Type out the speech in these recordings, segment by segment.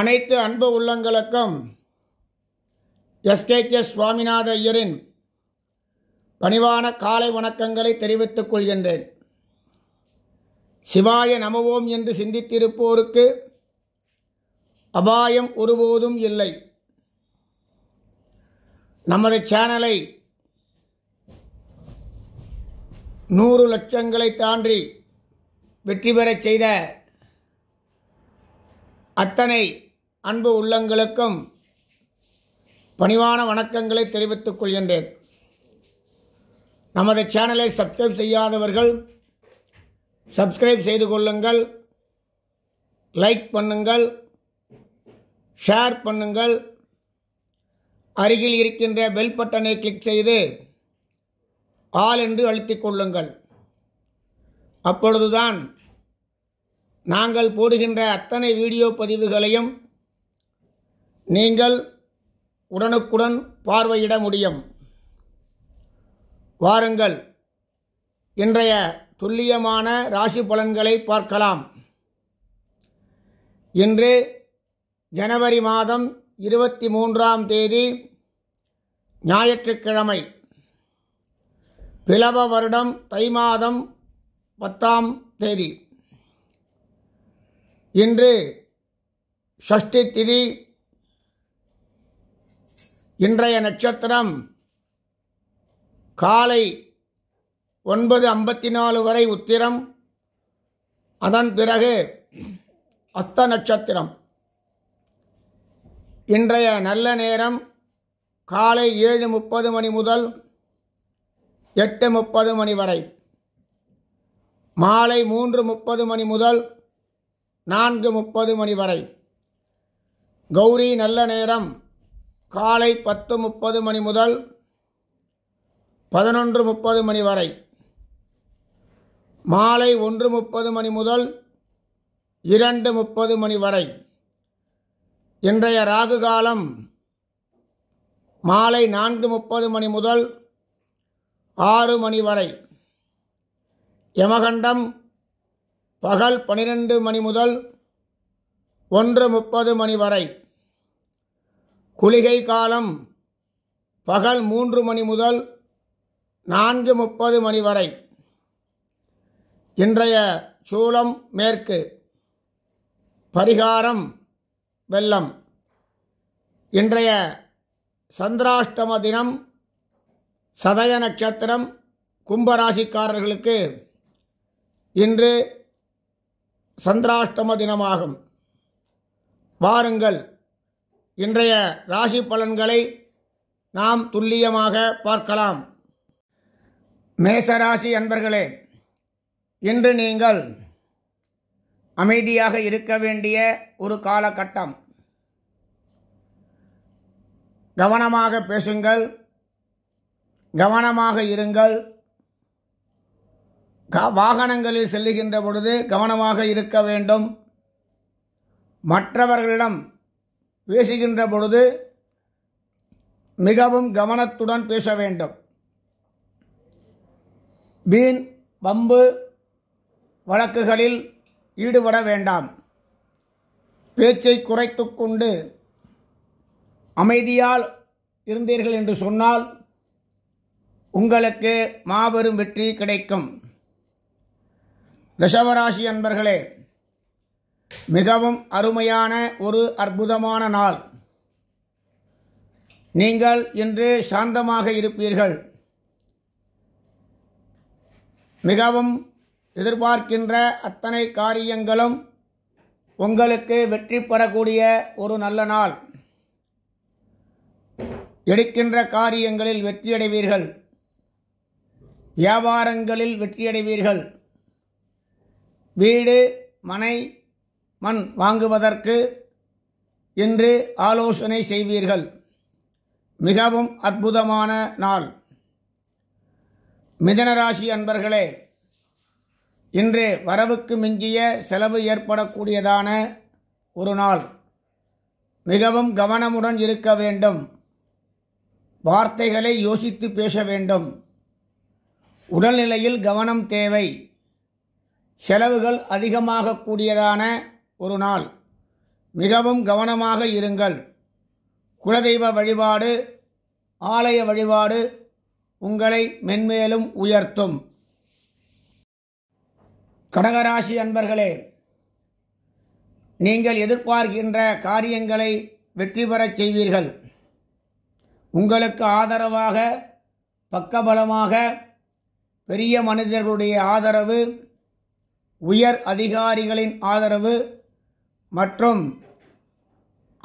அனைத்து அன்பு உள்ளங்களுக்கும் எஸ்கேகே சுவாமிநாத ஐயரின் பணிவான காலை வணக்கங்களை தெரிவித்துக் கொள்கின்றேன் சிவாய நமவோம் என்று சிந்தித்திருப்போருக்கு அபாயம் ஒருபோதும் இல்லை நமது சேனலை நூறு லட்சங்களை தாண்டி வெற்றி பெறச் செய்த அத்தனை அன்பு உள்ளங்களுக்கும் பணிவான வணக்கங்களை தெரிவித்துக் கொள்கின்றேன் நமது சேனலை சப்ஸ்கிரைப் செய்யாதவர்கள் சப்ஸ்கிரைப் செய்து கொள்ளுங்கள் லைக் பண்ணுங்கள் ஷேர் பண்ணுங்கள் அருகில் இருக்கின்ற பெல் பட்டனை கிளிக் செய்து ஆள் என்று அழுத்திக் கொள்ளுங்கள் அப்பொழுதுதான் நாங்கள் போடுகின்ற அத்தனை வீடியோ பதிவுகளையும் நீங்கள் உடனுக்குடன் பார்வையிட முடியும் வாருங்கள் இன்றைய துல்லியமான ராசி பலன்களை பார்க்கலாம் இன்று ஜனவரி மாதம் இருபத்தி மூன்றாம் தேதி ஞாயிற்றுக்கிழமை பிளவ வருடம் தை மாதம் பத்தாம் தேதி இன்று ஷஷ்டி திதி இன்றைய நட்சத்திரம் காலை ஒன்பது ஐம்பத்தி நாலு வரை உத்திரம் அதன் பிறகு அஸ்த நட்சத்திரம் இன்றைய நல்ல நேரம் காலை ஏழு முப்பது மணி முதல் எட்டு முப்பது மணி வரை மாலை மூன்று முப்பது மணி முதல் நான்கு முப்பது மணி வரை கௌரி நல்ல நேரம் காலை பத்து முப்பது மணி முதல் பதினொன்று முப்பது மணி வரை மாலை ஒன்று முப்பது மணி முதல் இரண்டு முப்பது மணி வரை இன்றைய ராகு காலம் மாலை நான்கு முப்பது மணி முதல் ஆறு மணி வரை யமகண்டம் பகல் பனிரெண்டு மணி முதல் ஒன்று முப்பது மணி வரை குளிகை காலம் பகல் மூன்று மணி முதல் நான்கு முப்பது மணி வரை இன்றைய சூளம் மேற்கு பரிகாரம் வெள்ளம் இன்றைய சந்திராஷ்டம தினம் சதய நட்சத்திரம் கும்பராசிக்காரர்களுக்கு இன்று சந்திராஷ்டம தினமாகும் வாருங்கள் இன்றைய ராசி பலன்களை நாம் துல்லியமாக பார்க்கலாம் மேசராசி அன்பர்களே இன்று நீங்கள் அமைதியாக இருக்க வேண்டிய ஒரு காலகட்டம் கவனமாக பேசுங்கள் கவனமாக இருங்கள் வாகனங்களில் செல்லுகின்ற பொழுது கவனமாக இருக்க வேண்டும் மற்றவர்களிடம் பேசுகின்ற பொழுது மிகவும் கவனத்துடன் பேச வேண்டும் வீண் பம்பு வழக்குகளில் ஈடுபட வேண்டாம் பேச்சை குறைத்து கொண்டு அமைதியால் இருந்தீர்கள் என்று சொன்னால் உங்களுக்கு மாபெரும் வெற்றி கிடைக்கும் ரிஷபராசி அன்பர்களே மிகவும் அருமையான ஒரு அற்புதமான நாள் நீங்கள் இன்று சாந்தமாக இருப்பீர்கள் மிகவும் எதிர்பார்க்கின்ற அத்தனை காரியங்களும் உங்களுக்கு வெற்றி பெறக்கூடிய ஒரு நல்ல நாள் எடுக்கின்ற காரியங்களில் வெற்றியடைவீர்கள் வியாபாரங்களில் வெற்றியடைவீர்கள் வீடு மனை மண் வாங்குவதற்கு என்று ஆலோசனை செய்வீர்கள் மிகவும் அற்புதமான நாள் மிதனராசி அன்பர்களே இன்று வரவுக்கு மிஞ்சிய செலவு ஏற்படக்கூடியதான ஒரு நாள் மிகவும் கவனமுடன் இருக்க வேண்டும் வார்த்தைகளை யோசித்து பேச வேண்டும் உடல்நிலையில் கவனம் தேவை செலவுகள் அதிகமாக கூடியதான ஒரு நாள் மிகவும் கவனமாக இருங்கள் குலதெய்வ வழிபாடு ஆலய வழிபாடு உங்களை மென்மேலும் உயர்த்தும் கடகராசி அன்பர்களே நீங்கள் எதிர்பார்க்கின்ற காரியங்களை வெற்றி பெறச் செய்வீர்கள் உங்களுக்கு ஆதரவாக பக்கபலமாக பெரிய மனிதர்களுடைய ஆதரவு உயர் அதிகாரிகளின் ஆதரவு மற்றும்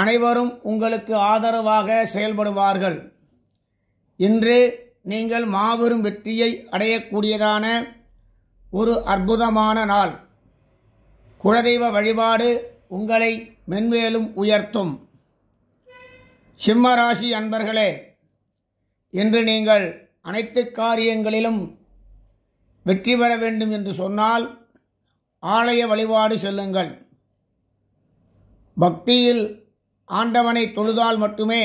அனைவரும் உங்களுக்கு ஆதரவாக செயல்படுவார்கள் இன்று நீங்கள் மாபெரும் வெற்றியை அடையக்கூடியதான ஒரு அற்புதமான நாள் குலதெய்வ வழிபாடு உங்களை மென்மேலும் உயர்த்தும் சிம்மராசி அன்பர்களே இன்று நீங்கள் அனைத்து காரியங்களிலும் வெற்றி பெற வேண்டும் என்று சொன்னால் ஆலய வழிபாடு செல்லுங்கள் பக்தியில் ஆண்டவனை தொழுதால் மட்டுமே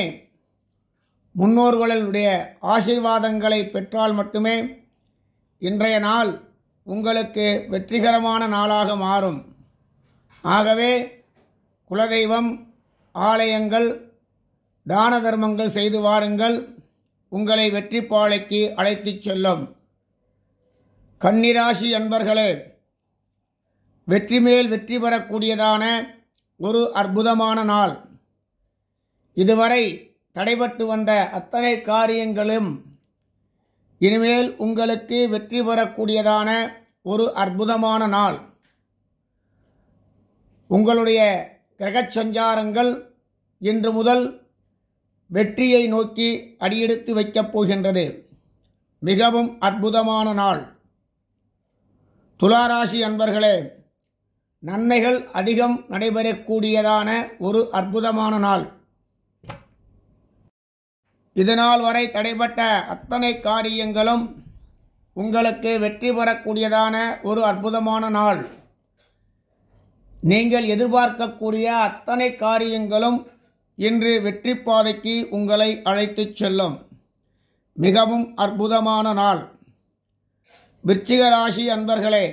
முன்னோர்களுடைய ஆசீர்வாதங்களை பெற்றால் மட்டுமே இன்றைய நாள் உங்களுக்கு வெற்றிகரமான நாளாக மாறும் ஆகவே குலதெய்வம் ஆலயங்கள் தான தர்மங்கள் செய்து வாருங்கள் உங்களை வெற்றிப்பாளைக்கு அழைத்துச் செல்லும் கன்னிராசி அன்பர்களே வெற்றி மேல் வெற்றி பெறக்கூடியதான ஒரு அற்புதமான நாள் இதுவரை தடைபட்டு வந்த அத்தனை காரியங்களும் இனிமேல் உங்களுக்கு வெற்றி பெறக்கூடியதான ஒரு அற்புதமான நாள் உங்களுடைய கிரக சஞ்சாரங்கள் இன்று முதல் வெற்றியை நோக்கி அடியெடுத்து வைக்கப் போகின்றது மிகவும் அற்புதமான நாள் துளாராசி அன்பர்களே நன்மைகள் அதிகம் நடைபெறக்கூடியதான ஒரு அற்புதமான நாள் இதனால் வரை தடைப்பட்ட அத்தனை காரியங்களும் உங்களுக்கு வெற்றி பெறக்கூடியதான ஒரு அற்புதமான நாள் நீங்கள் எதிர்பார்க்கக்கூடிய அத்தனை காரியங்களும் இன்று வெற்றி பாதைக்கு உங்களை அழைத்துச் செல்லும் மிகவும் அற்புதமான நாள் விருச்சிக ராசி அன்பர்களே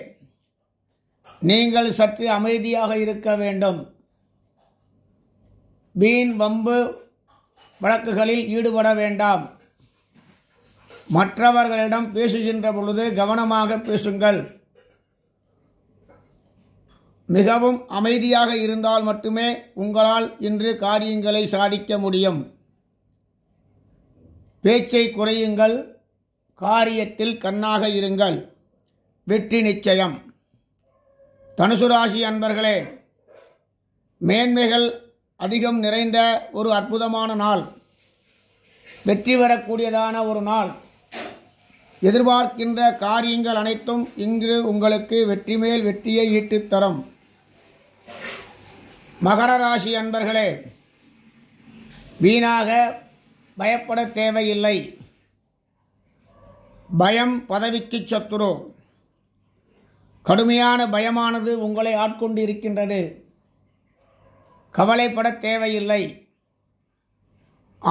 நீங்கள் சற்று அமைதியாக இருக்க வேண்டும் வீண் வம்பு வழக்குகளில் ஈடுபட வேண்டாம் மற்றவர்களிடம் பேசுகின்ற பொழுது கவனமாக பேசுங்கள் மிகவும் அமைதியாக இருந்தால் மட்டுமே உங்களால் இன்று காரியங்களை சாதிக்க முடியும் பேச்சை குறையுங்கள் காரியத்தில் கண்ணாக இருங்கள் வெற்றி நிச்சயம் தனுசு ராசி அன்பர்களே மேன்மைகள் அதிகம் நிறைந்த ஒரு அற்புதமான நாள் வெற்றி பெறக்கூடியதான ஒரு நாள் எதிர்பார்க்கின்ற காரியங்கள் அனைத்தும் இங்கு உங்களுக்கு வெற்றி மேல் வெற்றியை ஈட்டுத்தரும் மகர ராசி அன்பர்களே வீணாக பயப்பட தேவையில்லை பயம் பதவிக்கு சத்துரும் கடுமையான பயமானது உங்களை ஆட்கொண்டு இருக்கின்றது கவலைப்பட தேவையில்லை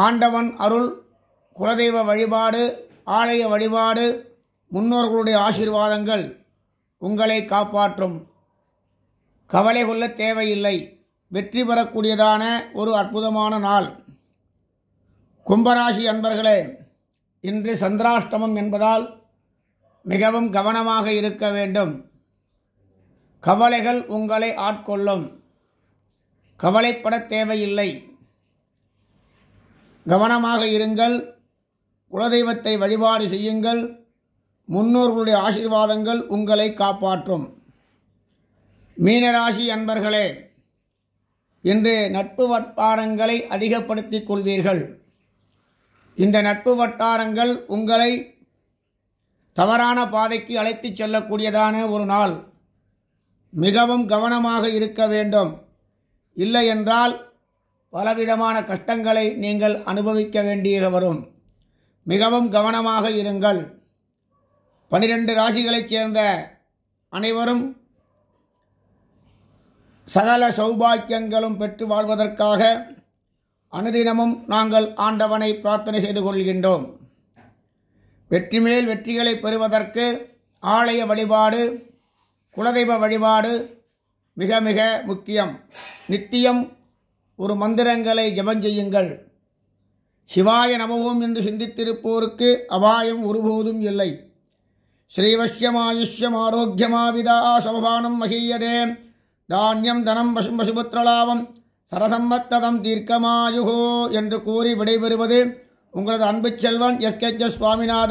ஆண்டவன் அருள் குலதெய்வ வழிபாடு ஆலய வழிபாடு முன்னோர்களுடைய ஆசீர்வாதங்கள் உங்களை காப்பாற்றும் கவலை கொள்ள தேவையில்லை வெற்றி பெறக்கூடியதான ஒரு அற்புதமான நாள் கும்பராசி அன்பர்களே இன்று சந்திராஷ்டமம் என்பதால் மிகவும் கவனமாக இருக்க வேண்டும் கவலைகள் உங்களை ஆட்கொள்ளும் கவலைப்பட தேவையில்லை கவனமாக இருங்கள் குலதெய்வத்தை வழிபாடு செய்யுங்கள் முன்னோர்களுடைய ஆசீர்வாதங்கள் உங்களை காப்பாற்றும் மீனராசி அன்பர்களே இன்று நட்பு வட்டாரங்களை அதிகப்படுத்திக் கொள்வீர்கள் இந்த நட்பு வட்டாரங்கள் உங்களை தவறான பாதைக்கு அழைத்துச் செல்லக்கூடியதான ஒரு நாள் மிகவும் கவனமாக இருக்க வேண்டும் இல்லை என்றால் பலவிதமான கஷ்டங்களை நீங்கள் அனுபவிக்க வேண்டிய வரும் மிகவும் கவனமாக இருங்கள் பனிரெண்டு ராசிகளைச் சேர்ந்த அனைவரும் சகல சௌபாக்கியங்களும் பெற்று வாழ்வதற்காக அனுதினமும் நாங்கள் ஆண்டவனை பிரார்த்தனை செய்து கொள்கின்றோம் வெற்றி மேல் வெற்றிகளை பெறுவதற்கு ஆலய வழிபாடு குலதெய்வ வழிபாடு மிக மிக முக்கியம் நித்தியம் ஒரு மந்திரங்களை செய்யுங்கள் சிவாய நமவும் என்று சிந்தித்திருப்போருக்கு அபாயம் ஒருபோதும் இல்லை ஸ்ரீவஷ்யமாயுஷ்யம் ஆரோக்கியமாவிதா சமபானம் மகியதே தானியம் தனம் பசும் பசுபுத்திரலாபம் சரசம்மத்ததம் தீர்க்கமாயுகோ என்று கூறி விடைபெறுவது உங்களது அன்பு செல்வன் எஸ் கே சுவாமிநாதன்